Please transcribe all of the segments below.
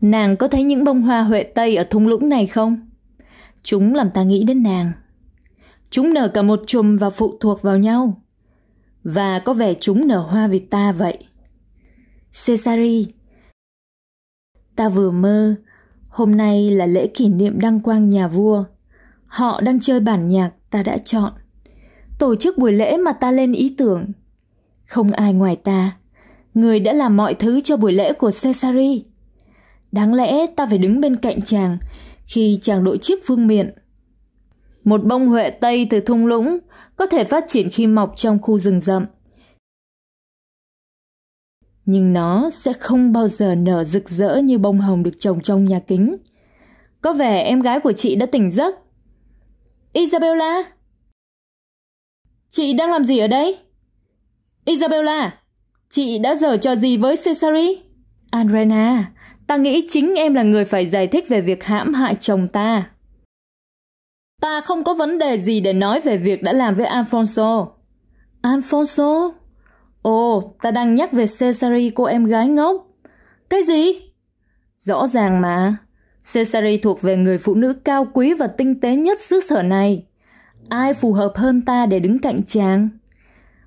Nàng có thấy những bông hoa huệ tây ở thung lũng này không? Chúng làm ta nghĩ đến nàng. Chúng nở cả một chùm và phụ thuộc vào nhau. Và có vẻ chúng nở hoa vì ta vậy. Cesari Ta vừa mơ, hôm nay là lễ kỷ niệm đăng quang nhà vua. Họ đang chơi bản nhạc ta đã chọn. Tổ chức buổi lễ mà ta lên ý tưởng. Không ai ngoài ta, người đã làm mọi thứ cho buổi lễ của Cesari. Đáng lẽ ta phải đứng bên cạnh chàng khi chàng đội chiếc vương miện. Một bông huệ tây từ thung lũng có thể phát triển khi mọc trong khu rừng rậm. Nhưng nó sẽ không bao giờ nở rực rỡ như bông hồng được trồng trong nhà kính. Có vẻ em gái của chị đã tỉnh giấc. Isabella! Chị đang làm gì ở đây? Isabella! Chị đã dở trò gì với Cesare? Andrena, Ta nghĩ chính em là người phải giải thích về việc hãm hại chồng ta. Ta không có vấn đề gì để nói về việc đã làm với Alfonso. Alfonso? Ồ, ta đang nhắc về Cesare, cô em gái ngốc. Cái gì? Rõ ràng mà. Cesare thuộc về người phụ nữ cao quý và tinh tế nhất xứ sở này. Ai phù hợp hơn ta để đứng cạnh chàng?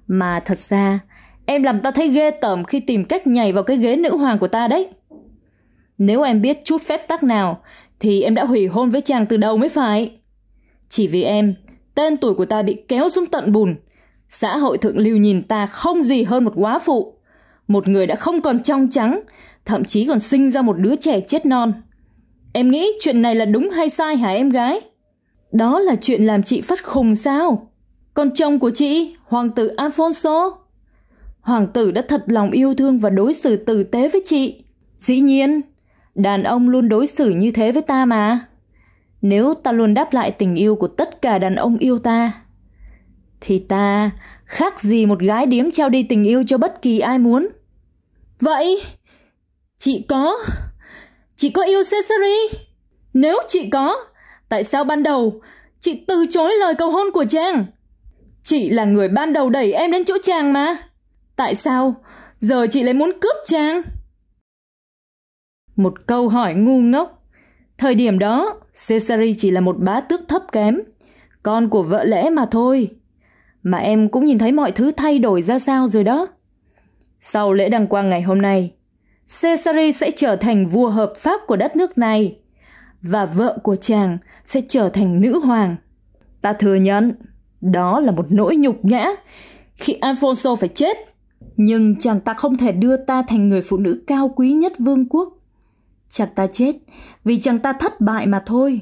Mà thật ra, em làm ta thấy ghê tởm khi tìm cách nhảy vào cái ghế nữ hoàng của ta đấy. Nếu em biết chút phép tắc nào, thì em đã hủy hôn với chàng từ đầu mới phải. Chỉ vì em, tên tuổi của ta bị kéo xuống tận bùn. Xã hội thượng lưu nhìn ta không gì hơn một quá phụ. Một người đã không còn trong trắng, thậm chí còn sinh ra một đứa trẻ chết non. Em nghĩ chuyện này là đúng hay sai hả em gái? Đó là chuyện làm chị phát khùng sao? con chồng của chị, hoàng tử Alfonso? Hoàng tử đã thật lòng yêu thương và đối xử tử tế với chị. Dĩ nhiên, Đàn ông luôn đối xử như thế với ta mà. Nếu ta luôn đáp lại tình yêu của tất cả đàn ông yêu ta, thì ta khác gì một gái điếm trao đi tình yêu cho bất kỳ ai muốn. Vậy, chị có, chị có yêu Cesare? Nếu chị có, tại sao ban đầu chị từ chối lời cầu hôn của chàng? Chị là người ban đầu đẩy em đến chỗ chàng mà. Tại sao giờ chị lại muốn cướp chàng? Một câu hỏi ngu ngốc. Thời điểm đó, Cesari chỉ là một bá tước thấp kém, con của vợ lẽ mà thôi. Mà em cũng nhìn thấy mọi thứ thay đổi ra sao rồi đó. Sau lễ đăng quang ngày hôm nay, Cesari sẽ trở thành vua hợp pháp của đất nước này và vợ của chàng sẽ trở thành nữ hoàng. Ta thừa nhận, đó là một nỗi nhục nhã khi Alfonso phải chết. Nhưng chàng ta không thể đưa ta thành người phụ nữ cao quý nhất vương quốc Chàng ta chết vì chàng ta thất bại mà thôi.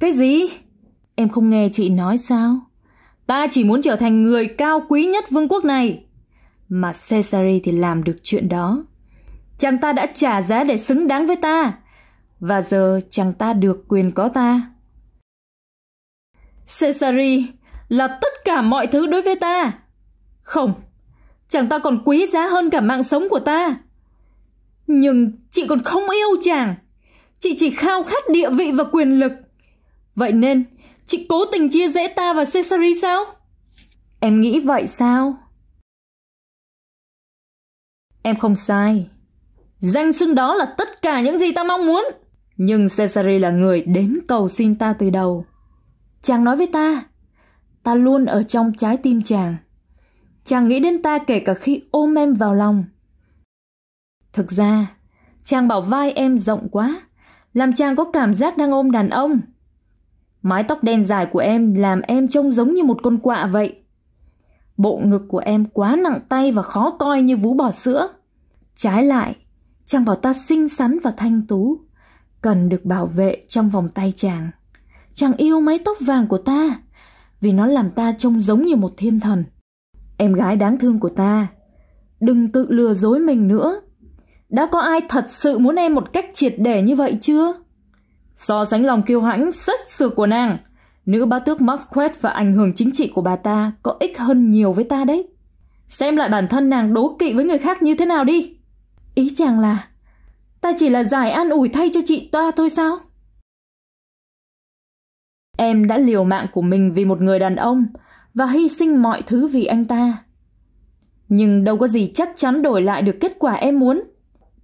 Cái gì? Em không nghe chị nói sao? Ta chỉ muốn trở thành người cao quý nhất vương quốc này. Mà Cesare thì làm được chuyện đó. Chàng ta đã trả giá để xứng đáng với ta. Và giờ chàng ta được quyền có ta. Cesare là tất cả mọi thứ đối với ta. Không, chàng ta còn quý giá hơn cả mạng sống của ta. Nhưng chị còn không yêu chàng. Chị chỉ khao khát địa vị và quyền lực. Vậy nên, chị cố tình chia rẽ ta và Cesari sao? Em nghĩ vậy sao? Em không sai. Danh xưng đó là tất cả những gì ta mong muốn. Nhưng Cesare là người đến cầu xin ta từ đầu. Chàng nói với ta, ta luôn ở trong trái tim chàng. Chàng nghĩ đến ta kể cả khi ôm em vào lòng. Thực ra, chàng bảo vai em rộng quá, làm chàng có cảm giác đang ôm đàn ông. Mái tóc đen dài của em làm em trông giống như một con quạ vậy. Bộ ngực của em quá nặng tay và khó coi như vú bò sữa. Trái lại, chàng bảo ta xinh xắn và thanh tú, cần được bảo vệ trong vòng tay chàng. Chàng yêu mái tóc vàng của ta, vì nó làm ta trông giống như một thiên thần. Em gái đáng thương của ta, đừng tự lừa dối mình nữa đã có ai thật sự muốn em một cách triệt để như vậy chưa? So sánh lòng kiêu hãnh sách sược của nàng, nữ bá tước marquess và ảnh hưởng chính trị của bà ta có ích hơn nhiều với ta đấy. Xem lại bản thân nàng đố kỵ với người khác như thế nào đi. Ý chàng là, ta chỉ là giải an ủi thay cho chị ta thôi sao? Em đã liều mạng của mình vì một người đàn ông và hy sinh mọi thứ vì anh ta. Nhưng đâu có gì chắc chắn đổi lại được kết quả em muốn.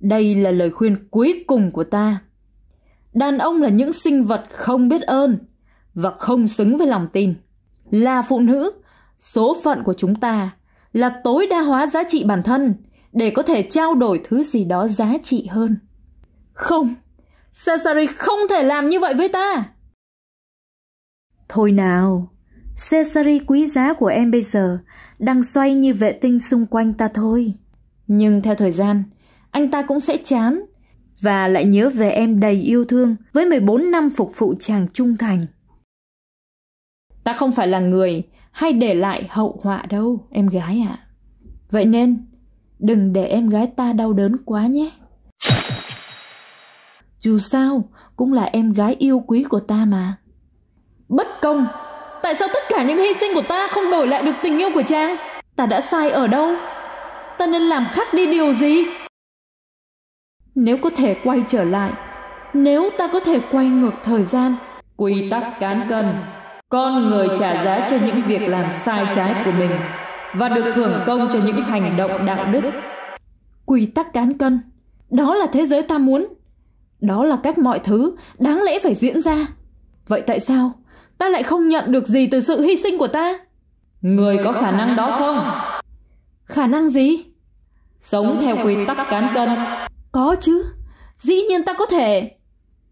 Đây là lời khuyên cuối cùng của ta. Đàn ông là những sinh vật không biết ơn và không xứng với lòng tin. Là phụ nữ, số phận của chúng ta là tối đa hóa giá trị bản thân để có thể trao đổi thứ gì đó giá trị hơn. Không, Cesare không thể làm như vậy với ta. Thôi nào, Cesare quý giá của em bây giờ đang xoay như vệ tinh xung quanh ta thôi. Nhưng theo thời gian, anh ta cũng sẽ chán và lại nhớ về em đầy yêu thương với 14 năm phục vụ chàng trung thành. Ta không phải là người hay để lại hậu họa đâu, em gái ạ. À. Vậy nên, đừng để em gái ta đau đớn quá nhé. Dù sao, cũng là em gái yêu quý của ta mà. Bất công! Tại sao tất cả những hy sinh của ta không đổi lại được tình yêu của cha? Ta đã sai ở đâu? Ta nên làm khác đi điều gì? nếu có thể quay trở lại nếu ta có thể quay ngược thời gian quy tắc cán cân con người trả giá cho những việc làm sai trái của mình và được thưởng công cho những hành động đạo đức quy tắc cán cân đó là thế giới ta muốn đó là cách mọi thứ đáng lẽ phải diễn ra vậy tại sao ta lại không nhận được gì từ sự hy sinh của ta người có khả năng đó không khả năng gì sống theo quy tắc cán cân có chứ, dĩ nhiên ta có thể.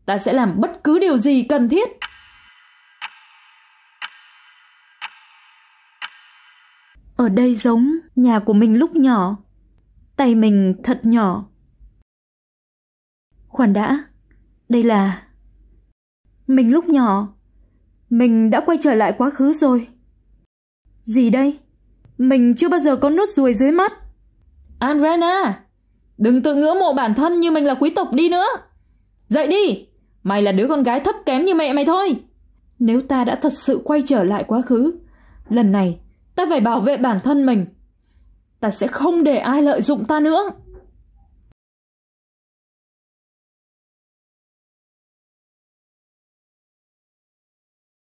Ta sẽ làm bất cứ điều gì cần thiết. Ở đây giống nhà của mình lúc nhỏ. Tay mình thật nhỏ. Khoan đã, đây là... Mình lúc nhỏ, mình đã quay trở lại quá khứ rồi. Gì đây? Mình chưa bao giờ có nốt ruồi dưới mắt. Andrena! Đừng tự ngưỡng mộ bản thân như mình là quý tộc đi nữa. Dậy đi, mày là đứa con gái thấp kém như mẹ mày thôi. Nếu ta đã thật sự quay trở lại quá khứ, lần này ta phải bảo vệ bản thân mình. Ta sẽ không để ai lợi dụng ta nữa.